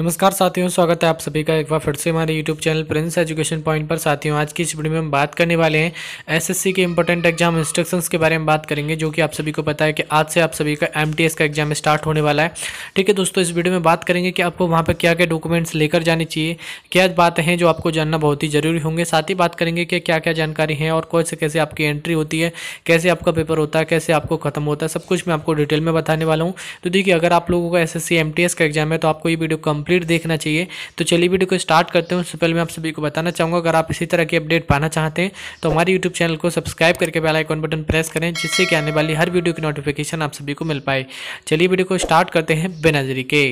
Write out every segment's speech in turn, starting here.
नमस्कार साथियों स्वागत है आप सभी का एक बार फिर से हमारे YouTube channel Prince Education Point पर साथियों आज की इस वीडियो में हम बात करने वाले हैं एसएससी के इंपॉर्टेंट एग्जाम इंस्ट्रक्शंस के बारे में बात करेंगे जो कि आप सभी को पता है कि आज से आप सभी का एमटीएस का एग्जाम स्टार्ट होने वाला है ठीक है दोस्तों इस वीडियो में बात करेंगे कि आपको वहाँ पर क्या क्या डॉक्यूमेंट्स लेकर जाने चाहिए क्या बात हैं जो आपको जानना बहुत ही जरूरी होंगे साथ ही बात करेंगे कि क्या क्या जानकारी है और कौन से कैसे आपकी एंट्री होती है कैसे आपका पेपर होता है कैसे आपको खत्म होता है सब कुछ मैं आपको डिटेल में बताने वाला हूँ तो देखिए अगर आप लोगों का एस एस का एग्जाम है तो आपको ये वीडियो कम कंप्लीट देखना चाहिए तो चलिए वीडियो को स्टार्ट करते हैं उससे पहले मैं आप सभी को बताना चाहूँगा अगर आप इसी तरह की अपडेट पाना चाहते हैं तो हमारे यूट्यूब चैनल को सब्सक्राइब करके बेल आइकॉन बटन प्रेस करें जिससे कि आने वाली हर वीडियो की नोटिफिकेशन आप सभी को मिल पाए चलिए वीडियो को स्टार्ट करते हैं बेनजरी के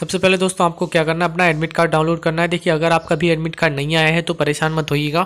सबसे पहले दोस्तों आपको क्या करना है अपना एडमिट कार्ड डाउनलोड करना है देखिए अगर आपका भी एडमिट कार्ड नहीं आया है तो परेशान मत होइएगा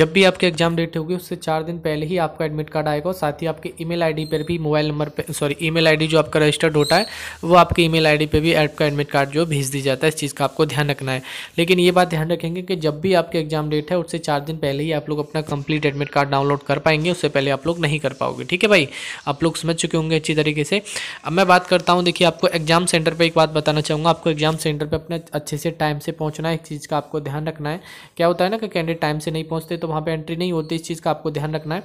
जब भी आपके एग्जाम डेट होगी उससे चार दिन पहले ही आपका एडमिट कार्ड आएगा साथ ही आपके ईमेल आईडी पर भी मोबाइल नंबर पर सॉरी ईमेल आईडी जो आपका रजिस्टर्ड होता है वो आपके ई मेल पर भी आपका एडमिट कार्ड जो भेज दिया जाता है इस चीज़ का आपको ध्यान रखना है लेकिन ये बात ध्यान रखेंगे कि जब भी आपके एग्जाम डेट है उससे चार दिन पहले ही आप लोग अपना कंप्लीट एडमिट कार्ड डाउनलोड कर पाएंगे उससे पहले आप लोग नहीं कर पाओगे ठीक है भाई आप लोग समझ चुके होंगे अच्छी तरीके से अब मैं बात करता हूँ देखिए आपको एग्जाम सेंटर पर एक बात बताना चाहूँगा आपको एग्जाम सेंटर पे अपने अच्छे से टाइम से पहुंचना है इस चीज़ का आपको ध्यान रखना है क्या होता है ना कि कैंडिडेट टाइम से नहीं पहुंचते तो वहाँ पे एंट्री नहीं होती इस चीज़ का आपको ध्यान रखना है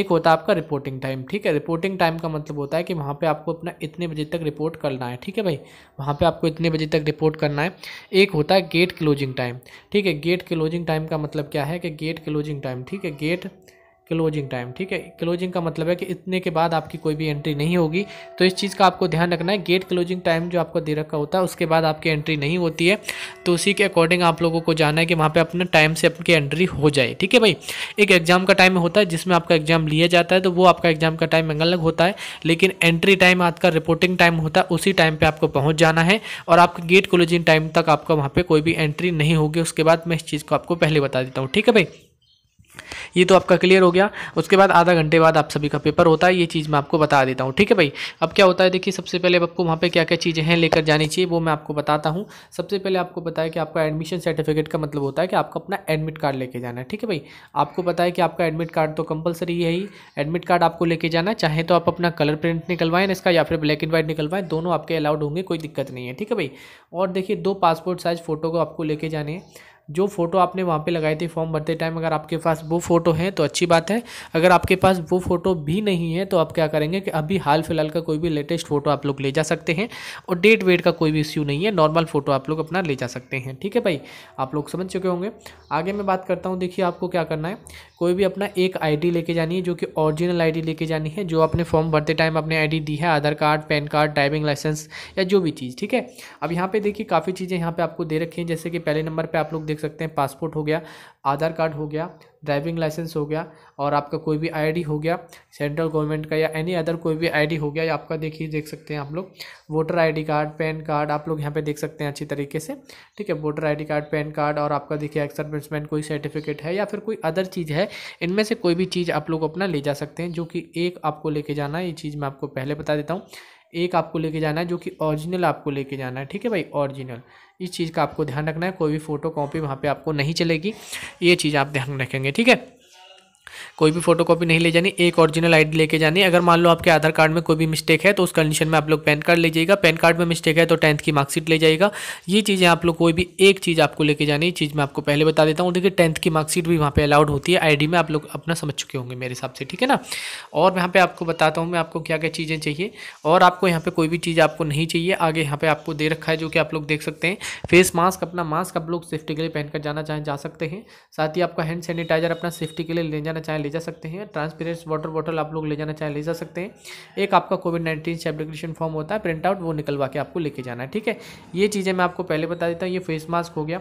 एक होता है आपका रिपोर्टिंग टाइम ठीक है रिपोर्टिंग टाइम का मतलब होता है कि वहाँ पर आपको अपना इतने बजे तक रिपोर्ट करना है ठीक है भाई वहाँ पर आपको इतने बजे तक रिपोर्ट करना है एक होता है गेट क्लोजिंग टाइम ठीक है गेट क्लोजिंग टाइम का मतलब क्या है कि गेट क्लोजिंग टाइम ठीक है गेट क्लोजिंग टाइम ठीक है क्लोजिंग का मतलब है कि इतने के बाद आपकी कोई भी एंट्री नहीं होगी तो इस चीज़ का आपको ध्यान रखना है गेट क्लोजिंग टाइम जो आपको दे रखा होता है उसके बाद आपकी एंट्री नहीं होती है तो उसी के अकॉर्डिंग आप लोगों को जाना है कि वहाँ पर अपने टाइम से आपकी एंट्री हो जाए ठीक है भाई एक एग्ज़ाम का टाइम होता है जिसमें आपका एग्ज़ाम लिया जाता है तो वो आपका एग्ज़ाम का टाइम अलग होता है लेकिन एंट्री टाइम आपका रिपोर्टिंग टाइम होता है उसी टाइम पर आपको पहुँच जाना है और आपके गेट क्लोजिंग टाइम तक आपका वहाँ पर कोई भी एंट्री नहीं होगी उसके बाद मैं इस चीज़ को आपको पहले बता देता हूँ ठीक है भाई ये तो आपका क्लियर हो गया उसके बाद आधा घंटे बाद आप सभी का पेपर होता है ये चीज़ मैं आपको बता देता हूँ ठीक है भाई अब क्या होता है देखिए सबसे पहले आपको वहाँ पे क्या क्या चीज़ें हैं लेकर जानी चाहिए वो मैं आपको बताता हूँ सबसे पहले आपको बताया कि आपका एडमिशन सर्टिफिकेट का मतलब होता है कि आपको अपना एडमिट कार्ड लेके जाना है ठीक है भाई आपको पता है कि आपका एडमिट कार्ड तो कंपलसरी है ही एडमिट कार्ड आपको लेके जाना है चाहे तो आप अपना कलर प्रिंट निकलवाएं इसका या फिर ब्लैक एंड व्हाइट निकलवाएं दोनों आपके अलाउड होंगे कोई दिक्कत नहीं है ठीक है भाई और देखिए दो पासपोर्ट साइज़ फ़ोटो को आपको लेके जाने हैं जो फ़ोटो आपने वहाँ पे लगाई थी फॉर्म भरते टाइम अगर आपके पास वो फ़ोटो है तो अच्छी बात है अगर आपके पास वो फ़ोटो भी नहीं है तो आप क्या करेंगे कि अभी हाल फिलहाल का कोई भी लेटेस्ट फ़ोटो आप लोग ले जा सकते हैं और डेट वेट का कोई भी इश्यू नहीं है नॉर्मल फ़ोटो आप लोग अपना ले जा सकते हैं ठीक है भाई आप लोग समझ चुके होंगे आगे मैं बात करता हूँ देखिए आपको क्या करना है कोई भी अपना एक आई लेके जानी है जो कि ऑरिजिनल आई लेके जानी है जो आपने फॉर्म भरते टाइम अपने आई दी है Aadhaar card PAN card driving licence या जो भी चीज़ ठीक है अब यहाँ पर देखिए काफ़ी चीज़ें यहाँ पर आपको दे रखी हैं जैसे कि पहले नंबर पर आप लोग देख सकते हैं पासपोर्ट हो गया आधार कार्ड हो गया ड्राइविंग लाइसेंस हो गया और आपका कोई भी आईडी हो गया सेंट्रल गवर्नमेंट का या एनी अदर कोई भी आईडी हो गया या आपका देखिए देख सकते हैं आप लोग voter ID card PAN card आप लोग यहाँ पे देख सकते हैं अच्छी तरीके से ठीक है voter ID card PAN card और आपका देखिए एक्सरमेंसमेंट कोई सर्टिफिकेट है या फिर कोई अदर चीज़ है इनमें से कोई भी चीज़ आप लोग अपना ले जा सकते हैं जो कि एक आपको लेके जाना है ये चीज़ मैं आपको पहले बता देता हूँ एक आपको लेके जाना है जो कि ओरिजिनल आपको लेके जाना है ठीक है भाई ओरिजिनल इस चीज़ का आपको ध्यान रखना है कोई भी फोटो कॉपी वहाँ पर आपको नहीं चलेगी ये चीज़ आप ध्यान रखेंगे ठीक है कोई भी फोटोकॉपी नहीं ले जानी एक ओरिजिनल आईडी लेके जानी अगर मान लो आपके आधार कार्ड में कोई भी मिस्टेक है तो उस कंडीशन में आप लोग पैन कार्ड ले जाइएगा पैन कार्ड में मिस्टेक है तो टेंथ की मार्कशीट ले जाएगा ये चीज़ें आप लोग कोई भी एक चीज़ आपको लेके जानी ये चीज़ मैं आपको पहले बता देता हूँ देखिए टेंथ की मार्कशीट भी वहाँ पर अलाउड होती है आई में आप लोग अपना समझ चुके होंगे मेरे हिसाब से ठीक है ना और यहाँ पर आपको बताता हूँ मैं आपको क्या क्या चीज़ें चाहिए और आपको यहाँ पर कोई भी चीज़ आपको नहीं चाहिए आगे यहाँ पर आपको दे रखा है जो कि आप लोग देख सकते हैं फेस मास्क अपना मास्क आप लोग सेफ्टी के लिए पहनकर जाना चाहें जा सकते हैं साथ ही आपका हैंड सैनिटाइजर अपना सेफ्टी के लिए ले जाना चाहे ले जा सकते हैं ट्रांसपेरेंट वाटर बॉटल आप लोग ले जाना चाहे ले जा सकते हैं एक आपका कोविड नाइन्टीन से एप्लीकेशन फॉर्म होता है प्रिंट आउट वो निकलवा के आपको लेके जाना है ठीक है ये चीज़ें मैं आपको पहले बता देता हूँ ये फेस मास्क हो गया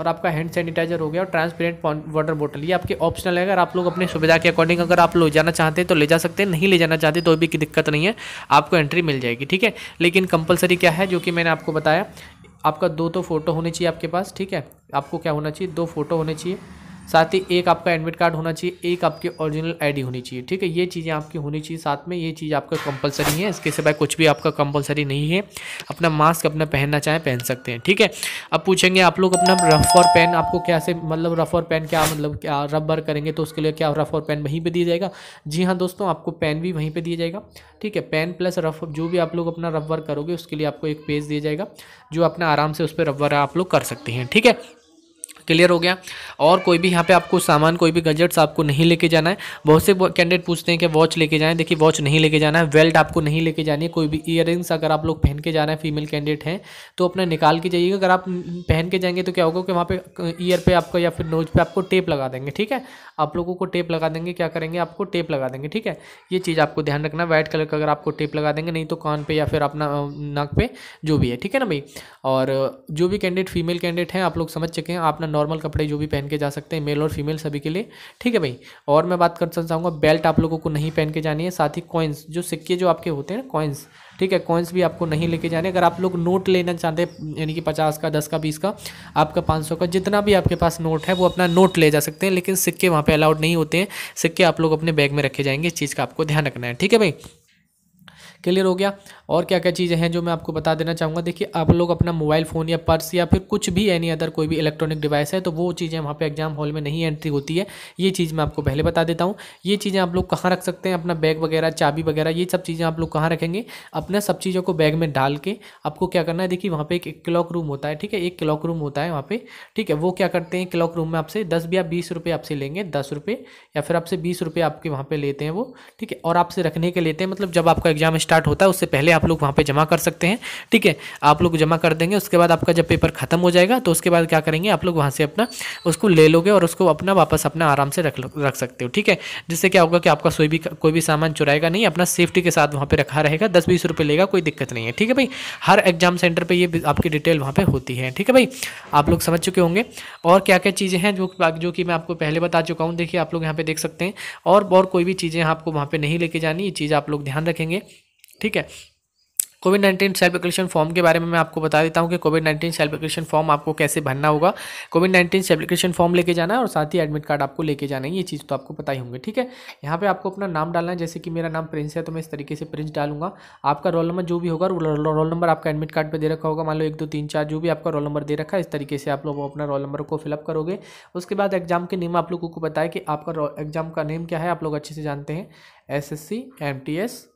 और आपका हैंड सैनिटाइजर हो गया और ट्रांसपेरेंट वाटर बॉटल ये आपके ऑप्शनल है अगर आप लोग अपने सुविधा के अकॉर्डिंग अगर आप लोग जाना चाहते हैं तो ले जा सकते हैं नहीं ले जाना चाहते तो भी की दिक्कत नहीं है आपको एंट्री मिल जाएगी ठीक है लेकिन कंपलसरी क्या है जो कि मैंने आपको बताया आपका दो तो फ़ोटो होने चाहिए आपके पास ठीक है आपको क्या होना चाहिए दो फ़ोटो होने चाहिए साथ ही एक आपका एडमिट कार्ड होना चाहिए एक आपकी ओरिजिनल आईडी होनी चाहिए ठीक है ये चीज़ें आपकी होनी चाहिए साथ में ये चीज़ आपका कंपलसरी है इसके सिवाय कुछ भी आपका कंपलसरी नहीं है अपना मास्क अपना पहनना चाहें पहन सकते हैं ठीक है अब पूछेंगे आप लोग अपना रफ और पेन आपको कैसे मतलब रफ और पेन क्या मतलब क्या रबर करेंगे तो उसके लिए क्या रफ और पेन वहीं पर दिया जाएगा जी हाँ दोस्तों आपको पेन भी वहीं पर दिया जाएगा ठीक है पेन प्लस रफ जो भी आप लोग अपना रबर करोगे उसके लिए आपको एक पेज दिया जाएगा जो अपना आराम से उस पर रबर आप लोग कर सकते हैं ठीक है क्लियर हो गया और कोई भी यहाँ पे आपको सामान कोई भी गजट्स आपको नहीं लेके जाना है बहुत से कैंडिडेट पूछते हैं कि वॉच लेके जाएं देखिए वॉच नहीं लेके जाना है वेल्ट आपको नहीं लेके जानी है कोई भी ईयर अगर आप लोग पहन के जाना है फीमेल कैंडिडेट हैं तो अपना निकाल के जाइएगा अगर आप पहन के जाएंगे तो क्या होगा कि वहाँ पर ईयर पर आपका या फिर नोज पर आपको टेप लगा देंगे ठीक है आप लोगों को टेप लगा देंगे क्या करेंगे आपको टेप लगा देंगे ठीक है ये चीज़ आपको ध्यान रखना वाइट कलर का अगर आपको टेप लगा देंगे नहीं तो कान पर या फिर अपना नाक पे जो भी है ठीक है ना भाई और जो भी कैंडिडेट फीमेल कैंडिडेट हैं आप लोग समझ चुके हैं अपना नॉर्मल कपड़े जो भी पहन के जा सकते हैं मेल और फीमेल सभी के लिए ठीक है भाई और मैं बात करना चाहूँगा बेल्ट आप लोगों को नहीं पहन के जानी है साथ ही कॉइन्स जो सिक्के जो आपके होते हैं कॉइन्स ठीक है कॉइन्स भी आपको नहीं लेके जाने अगर आप लोग नोट लेना चाहते हैं यानी कि पचास का दस का बीस का आपका पाँच सौ का जितना भी आपके पास नोट है वो अपना नोट ले जा सकते हैं लेकिन सिक्के वहाँ पर अलाउड नहीं होते हैं सिक्के आप लोग अपने बैग में रखे जाएंगे इस चीज़ का आपको ध्यान रखना है ठीक है भाई क्लियर हो गया और क्या क्या चीज़ें हैं जो मैं आपको बता देना चाहूँगा देखिए आप लोग अपना मोबाइल फ़ोन या पर्स या फिर कुछ भी एनी अदर कोई भी इलेक्ट्रॉनिक डिवाइस है तो वो चीज़ें वहाँ पर एग्जाम हॉल में नहीं एंट्री होती है ये चीज़ मैं आपको पहले बता देता हूँ ये चीज़ें आप लोग कहाँ रख सकते हैं अपना बैग वगैरह चाबी वगैरह ये सब चीज़ें आप लोग कहाँ रखेंगे अपना सब चीज़ों को बैग में डाल के आपको क्या करना है देखिए वहाँ पर एक क्लॉक रूम होता है ठीक है एक क्लॉक रूम होता है वहाँ पर ठीक है वो क्या करते हैं क्लॉक रूम में आपसे दस या बीस रुपये आपसे लेंगे दस रुपये या फिर आपसे बीस रुपये आपके वहाँ पर लेते हैं वो ठीक है और आपसे रखने के लेते हैं मतलब जब आपका एग्जाम स्टार्ट होता है उससे पहले आप आप लोग वहाँ पर जमा कर सकते हैं ठीक है आप लोग जमा कर देंगे उसके बाद आपका जब पेपर खत्म हो जाएगा तो उसके बाद क्या करेंगे आप लोग वहाँ से अपना उसको ले लोगे और उसको अपना वापस अपना आराम से रख रख सकते हो ठीक है जिससे क्या होगा कि आपका कोई भी कोई भी सामान चुराएगा नहीं अपना सेफ्टी के साथ वहाँ पर रखा रहेगा दस बीस रुपये लेगा कोई दिक्कत नहीं है ठीक है भाई हर एग्जाम सेंटर पर ये आपकी डिटेल वहाँ पर होती है ठीक है भाई आप लोग समझ चुके होंगे और क्या क्या चीज़ें हैं जो जो कि मैं आपको पहले बता चुका हूँ देखिए आप लोग यहाँ पर देख सकते हैं और और कोई भी चीज़ें आपको वहाँ पर नहीं लेके जानी ये चीज़ आप लोग ध्यान रखेंगे ठीक है Covid nineteen self application form के बारे में मैं आपको बता देता हूँ कि Covid nineteen self application form आपको कैसे भरना होगा Covid nineteen self application form लेके जाना है और साथ ही एडमिट कार्ड आपको लेके जाना है ये चीज़ तो आपको पता ही होंगे ठीक है यहाँ पे आपको अपना नाम डालना है जैसे कि मेरा नाम प्रिंस है तो मैं इस तरीके से प्रिंस डालूंगा आपका रोल नंबर जो भी होगा रोल नंबर आपका एडमिट कार्ड पर दे रखा होगा मान लो एक दो तीन चार जो भी आपका रोल नंबर दे रखा है इस तरीके से आप लोग अपना रोल नंबर को फिलअप करोगे उसके बाद एग्जाम के नेम आप लोगों को बताया कि आपका एग्जाम का नेम क्या है आप लोग अच्छे से जानते हैं S S C M T S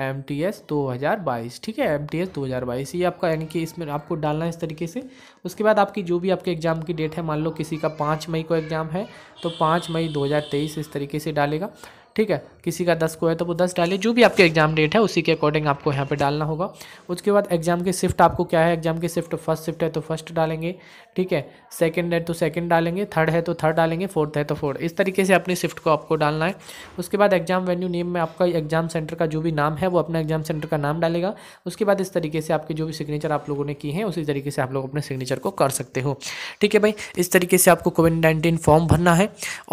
M T S दो हज़ार बाईस ठीक है एम टी एस दो हज़ार बाईस ये आपका यानी कि इसमें आपको डालना है इस तरीके से उसके बाद आपकी जो भी आपके एग्ज़ाम की डेट है मान लो किसी का पाँच मई को एग्ज़ाम है तो पाँच मई दो हज़ार तेईस इस तरीके से डालेगा ठीक है किसी का दस को है तो वो दस डालिए जो भी आपके एग्जाम डेट है उसी के अकॉर्डिंग आपको यहाँ पे डालना होगा उसके बाद एग्जाम की शिफ्ट आपको क्या है एग्जाम की शिफ्ट फर्स्ट शिफ्ट है तो फर्स्ट डालेंगे ठीक है सेकेंड है तो सेकेंड डालेंगे थर्ड है तो थर्ड डालेंगे फोर्थ है तो फोर्थ इस तरीके से अपनी शिफ्ट को आपको डालना है उसके बाद एग्जाम वेन्यू नेम में आपका एग्जाम सेंटर का जो भी नाम है वो अपना एग्जाम सेंटर का नाम डालेगा उसके बाद इस तरीके से आपके जो भी सिग्नेचर आप लोगों ने किए हैं उसी तरीके से आप लोग अपने सिग्नेचर को कर सकते हो ठीक है भाई इस तरीके से आपको कोविड नाइन्टीन फॉर्म भरना है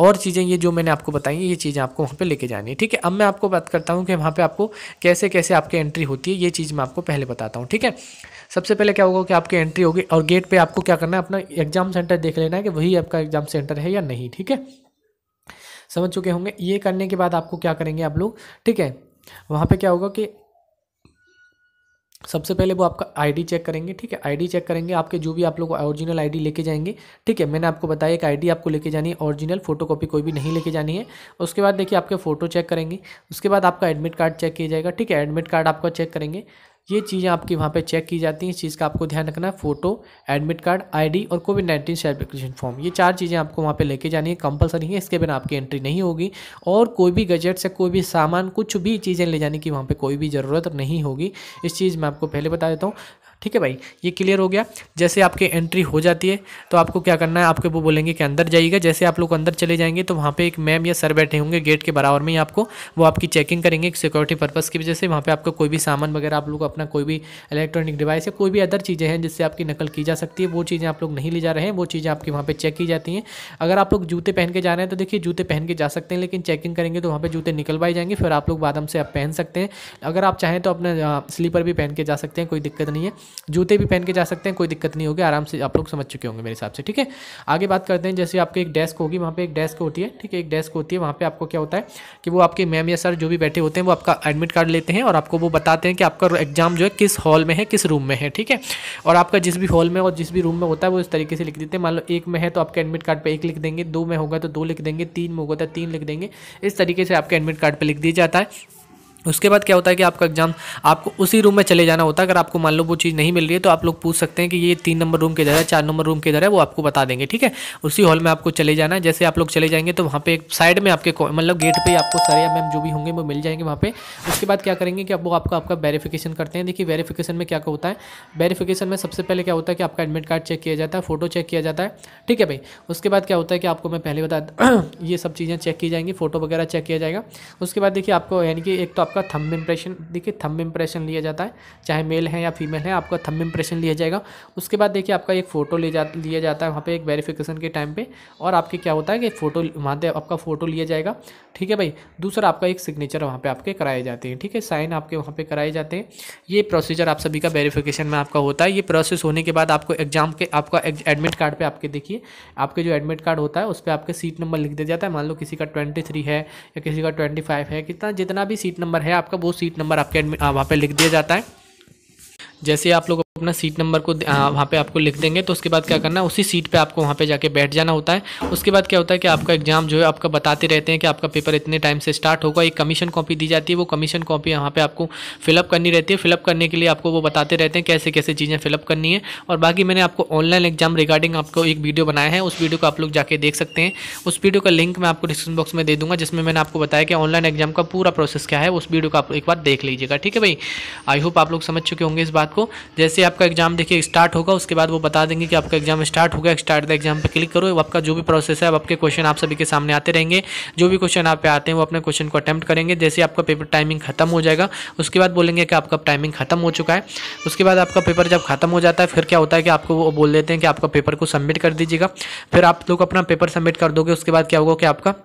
और चीज़ें ये जो मैंने आपको बताई ये चीज़ें आपको वहाँ पर लेके जानी है ठीक है अब मैं आपको बात करता हूँ कि वहाँ पे आपको कैसे कैसे आपकी एंट्री होती है ये चीज़ मैं आपको पहले बताता हूँ ठीक है सबसे पहले क्या होगा कि आपकी एंट्री होगी और गेट पर आपको क्या करना है अपना एग्जाम सेंटर देख लेना है कि वही आपका एग्जाम सेंटर है या नहीं ठीक है समझ चुके होंगे ये करने के बाद आपको क्या करेंगे आप लोग ठीक है वहाँ पर क्या होगा कि सबसे पहले वो आपका आईडी चेक करेंगे ठीक है आईडी चेक करेंगे आपके जो भी आप लोग ओरिजिनल आईडी लेके जाएंगे ठीक है मैंने आपको बताया एक आईडी आपको लेके जानी है ओरिजिनल फोटोकॉपी कोई भी नहीं लेके जानी है उसके बाद देखिए आपके फ़ोटो चेक करेंगे उसके बाद आपका एडमिट कार्ड चेक किया जाएगा ठीक है एडमिट कार्ड आपका चेक करेंगे ये चीज़ें आपकी वहाँ पे चेक की जाती हैं इस चीज़ का आपको ध्यान रखना है फोटो एडमिट कार्ड आईडी और Covid nineteen self application form ये चार चीज़ें आपको वहाँ पे लेके जानी है कंपलसरी है इसके बिना आपकी एंट्री नहीं होगी और कोई भी गजट से कोई भी सामान कुछ भी चीज़ें ले जाने की वहाँ पर कोई भी ज़रूरत नहीं होगी इस चीज़ मैं आपको पहले बता देता हूँ ठीक है भाई ये क्लियर हो गया जैसे आपके एंट्री हो जाती है तो आपको क्या करना है आपके वो बोलेंगे कि अंदर जाइएगा जैसे आप लोग अंदर चले जाएंगे तो वहाँ पे एक मैम या सर बैठे होंगे गेट के बराबर में ही आपको वो आपकी चेकिंग करेंगे एक सिक्योरिटी पर्पज़ की वजह से वहाँ पर आपका कोई भी सामान वगैरह आप लोग अपना कोई भी इलेक्ट्रॉनिक डिवाइस या कोई भी अदर चीज़ें हैं जिससे आपकी नकल की जा सकती है वो चीज़ें आप लोग नहीं ले जा रहे हैं वो चीज़ें आपकी वहाँ पर चेक की जाती हैं अगर आप लोग जूते पहन के जा रहे हैं तो देखिए जूते पहन के जा सकते हैं लेकिन चेकिंग करेंगे तो वहाँ पर जूते निकलवाए जाएंगे फिर आप लोग बादम से आप पहन सकते हैं अगर आप चाहें तो अपना स्लीपर भी पहन के जा सकते हैं कोई दिक्कत नहीं है जूते भी पहन के जा सकते हैं कोई दिक्कत नहीं होगी आराम से आप लोग समझ चुके होंगे मेरे हिसाब से ठीक है आगे बात करते हैं जैसे आपकी एक डेस्क होगी वहाँ पर एक डेस्क होती है ठीक है एक डेस्क होती है वहाँ पर आपको क्या होता है कि वो आपके मैम या सर जो भी बैठे होते हैं वो आपका एडमिट कार्ड लेते हैं और आपको वो बताते हैं कि आपका एग्जाम जो है किस हॉल में है किस रूम में है ठीक है और आपका जिस भी हॉल में और जिस भी रूम में होता है वो इस तरीके से लिख देते हैं मान लो एक में है तो आपके एडमिट कार्ड पर एक लिख देंगे दो में होगा तो दो लिख देंगे तीन में होगा तो तीन लिख देंगे इस तरीके से आपके एडमिट कार्ड पर लिख दिया जाता है उसके बाद क्या होता है कि आपका एग्ज़ाम आपको उसी रूम में चले जाना होता है अगर आपको मान लो वो चीज़ नहीं मिल रही है तो आप लोग पूछ सकते हैं कि ये तीन नंबर रूम के इधर है चार नंबर रूम के इधर है वो आपको बता देंगे ठीक है उसी हॉल में आपको चले जाना है जैसे आप लोग चले जाएंगे तो वहाँ पे एक साइड में आपके मतलब गेट पर आपको सर या मैम जो भी होंगे वो मिल जाएंगे वहाँ पर उसके बाद क्या करेंगे कि वो आपका आपका वेरीफिकेशन करते हैं देखिए वेरीफिकेशन में क्या होता है वेरीफिकेशन में सबसे पहले क्या होता है कि आपका एडमिट कार्ड चेक किया जाता है फोटो चेक किया जाता है ठीक है भाई उसके बाद क्या होता है कि आपको मैं पहले बता ये सब चीज़ें चेक की जाएंगी फोटो वगैरह चेक किया जाएगा उसके बाद देखिए आपको यानी कि एक तो आपका थंब इम्प्रेशन देखिए थंब इम्प्रेशन लिया जाता है चाहे मेल है या फीमेल है आपका थंब इम्प्रेशन लिया जाएगा उसके बाद देखिए आपका एक फ़ोटो ले जा लिया जाता है वहाँ पर एक वेरीफिकेशन के टाइम पर और आपके क्या होता है कि फ़ोटो वहाँ पर आपका फ़ोटो लिया जाएगा ठीक है भाई दूसरा आपका एक सिग्नेचर वहाँ पर आपके कराए जाते हैं ठीक है साइन आपके वहाँ पर कराए जाते हैं ये प्रोसीजर आप सभी का वेरीफिकेशन में आपका होता है ये प्रोसेस होने के बाद आपको एग्जाम के आपका एडमिट कार्ड पर आपके देखिए आपके जो एडमिट कार्ड होता है उस पर आपके सीट नंबर लिख दिया जाता है मान लो किसी का ट्वेंटी थ्री है या किसी का ट्वेंटी फाइव है कितना जितना भी सीट नंबर नंबर है आपका वो सीट नंबर आपके वहाँ पर लिख दिया जाता है जैसे आप लोग अपना सीट नंबर को वहाँ पे आपको लिख देंगे तो उसके बाद क्या करना है उसी सीट पे आपको वहाँ पे जाके बैठ जाना होता है उसके बाद क्या होता है कि आपका एग्जाम जो है आपका बताते रहते हैं कि आपका पेपर इतने टाइम से स्टार्ट होगा एक कमीशन कॉपी दी जाती है वो कमीशन कॉपी यहाँ पे आपको फिलअप करनी रहती है फिलअप करने के लिए आपको वो बताते रहते हैं कैसे कैसे चीज़ें फिलअप करनी है और बाकी मैंने आपको ऑनलाइन एग्जाम रिगार्डिंग आपको एक वीडियो बनाया है उस वीडियो को आप लोग जाके देख सकते हैं उस वीडियो का लिंक मैं आपको डिस्क्रिप्शन बॉक्स में दे दूँगा जिसमें मैंने आपको बताया कि ऑनलाइन एग्जाम का पूरा प्रोसेस क्या है उस वीडियो को आप एक बार देख लीजिएगा ठीक है भाई आई होप आप लोग समझ चुके होंगे इस बात को जैसे आपका एग्जाम देखिए स्टार्ट होगा उसके बाद वो बता देंगे कि आपका एग्जाम स्टार्ट होगा स्टार्ट द एग्जाम पर क्लिक करो आपका जो भी प्रोसेस है आपके क्वेश्चन आप सभी के सामने आते रहेंगे जो भी क्वेश्चन आप पे आते हैं वो अपने क्वेश्चन को अटैम्प्ट करेंगे जैसे आपका पेपर टाइमिंग खत्म हो जाएगा उसके बाद बोलेंगे कि आपका टाइमिंग खत्म हो चुका है उसके बाद आपका पेपर जब खत्म हो जाता है फिर क्या होता है कि आपको वो बोल देते हैं कि आपका पेपर को सबमिट कर दीजिएगा फिर आप लोग अपना पेपर सबमिट कर दोगे उसके बाद क्या होगा कि आपका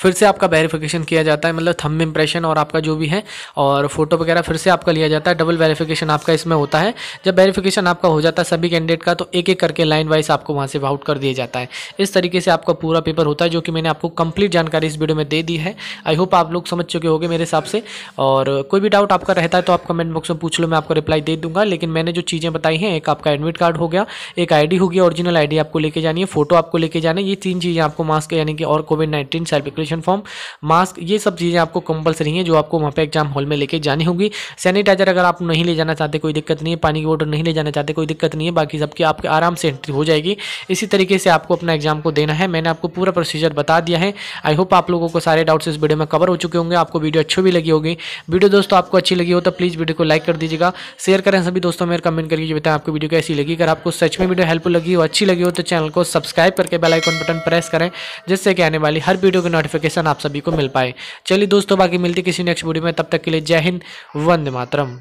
फिर से आपका वेरिफिकेशन किया जाता है मतलब थंब इम्प्रेशन और आपका जो भी है और फोटो वगैरह फिर से आपका लिया जाता है डबल वेरिफिकेशन आपका इसमें होता है जब वेरिफिकेशन आपका हो जाता है सभी कैंडिडेट का तो एक एक करके लाइन वाइज आपको वहाँ से आउट कर दिया जाता है इस तरीके से आपका पूरा पेपर होता है जो कि मैंने आपको कंप्लीट जानकारी इस वीडियो में दे दी है आई होप आप लोग समझ चुके होंगे मेरे हिसाब से और कोई भी डाउट आपका रहता है तो आप कमेंट बॉक्स में पूछ लो मैं आपको रिप्लाई दे दूंगा लेकिन मैंने जो चीज़ें बताई हैं एक आपका एडमिट कार्ड हो गया एक डी होगी ऑरिजिनल आई आपको लेके जानी है फोटो आपको लेके जाना ये तीन चीज़ें आपको मास्क यानी कि और Covid nineteen certification form mask ये सब चीज़ें आपको कंपलसरी हैं जो आपको वहाँ पे एग्जाम हॉल में लेके जानी होगी सैनिटाइजर अगर आप नहीं ले जाना चाहते कोई दिक्कत नहीं है पानी की बोतल नहीं ले जाना चाहते कोई दिक्कत नहीं है बाकी सबकी आपके आराम से एंट्री हो जाएगी इसी तरीके से आपको अपना एग्जाम को देना है मैंने आपको पूरा प्रोसीजर बता दिया है आई होप आप लोगों को सारे डाउट्स इस वीडियो में कवर हो चुके होंगे आपको वीडियो अच्छी भी लगी होगी वीडियो दोस्तों आपको अच्छी लगी हो तो प्लीज़ वीडियो को लाइक कर दीजिएगा शेयर करें सभी दोस्तों मेरे कमेंट करके जो बताएं आपको वीडियो कैसी लगी अगर आपको सच में वीडियो हेल्पफुल लगी हो अच्छी लगी हो तो चैनल को सब्सक्राइब करके बेलाइकॉन बटन प्रेस करें जिससे कि आने वाली हर वीडियो को नोटिफिकेशन आप सभी को मिल पाए चलिए दोस्तों बाकी मिलती किसी नेक्स्ट वीडियो में तब तक के लिए जय हिंद वंदे मातरम